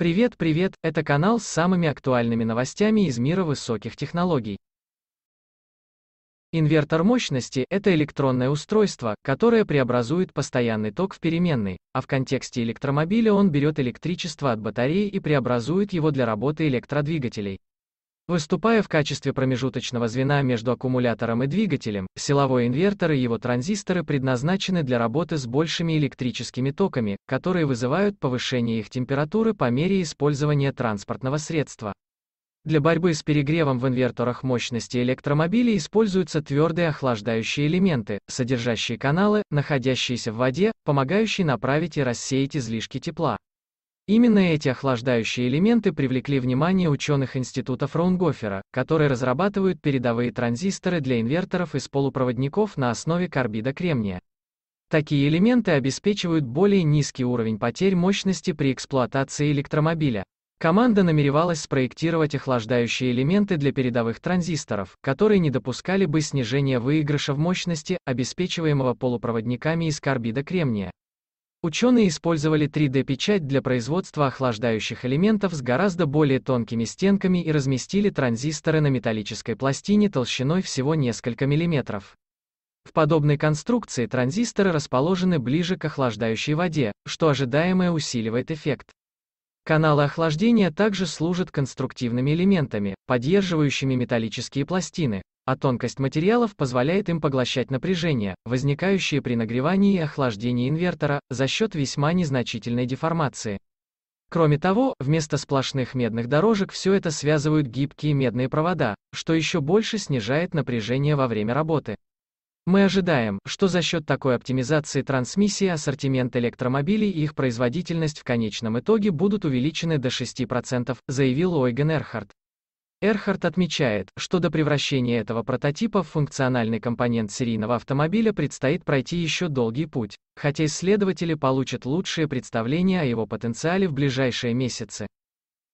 Привет, привет, это канал с самыми актуальными новостями из мира высоких технологий. Инвертор мощности – это электронное устройство, которое преобразует постоянный ток в переменный, а в контексте электромобиля он берет электричество от батареи и преобразует его для работы электродвигателей. Выступая в качестве промежуточного звена между аккумулятором и двигателем, силовой инвертор и его транзисторы предназначены для работы с большими электрическими токами, которые вызывают повышение их температуры по мере использования транспортного средства. Для борьбы с перегревом в инверторах мощности электромобилей используются твердые охлаждающие элементы, содержащие каналы, находящиеся в воде, помогающие направить и рассеять излишки тепла. Именно эти охлаждающие элементы привлекли внимание ученых Института Фраунгофера, которые разрабатывают передовые транзисторы для инверторов из полупроводников на основе карбида кремния. Такие элементы обеспечивают более низкий уровень потерь мощности при эксплуатации электромобиля. Команда намеревалась спроектировать охлаждающие элементы для передовых транзисторов, которые не допускали бы снижения выигрыша в мощности, обеспечиваемого полупроводниками из карбида кремния. Ученые использовали 3D-печать для производства охлаждающих элементов с гораздо более тонкими стенками и разместили транзисторы на металлической пластине толщиной всего несколько миллиметров. В подобной конструкции транзисторы расположены ближе к охлаждающей воде, что ожидаемое усиливает эффект. Каналы охлаждения также служат конструктивными элементами, поддерживающими металлические пластины, а тонкость материалов позволяет им поглощать напряжение, возникающее при нагревании и охлаждении инвертора, за счет весьма незначительной деформации. Кроме того, вместо сплошных медных дорожек все это связывают гибкие медные провода, что еще больше снижает напряжение во время работы. Мы ожидаем, что за счет такой оптимизации трансмиссии ассортимент электромобилей и их производительность в конечном итоге будут увеличены до 6%, заявил Ойген Эрхард. Эрхард отмечает, что до превращения этого прототипа в функциональный компонент серийного автомобиля предстоит пройти еще долгий путь, хотя исследователи получат лучшее представление о его потенциале в ближайшие месяцы.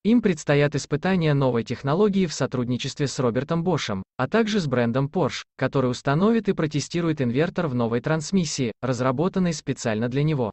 Им предстоят испытания новой технологии в сотрудничестве с Робертом Бошем, а также с брендом Porsche, который установит и протестирует инвертор в новой трансмиссии, разработанной специально для него.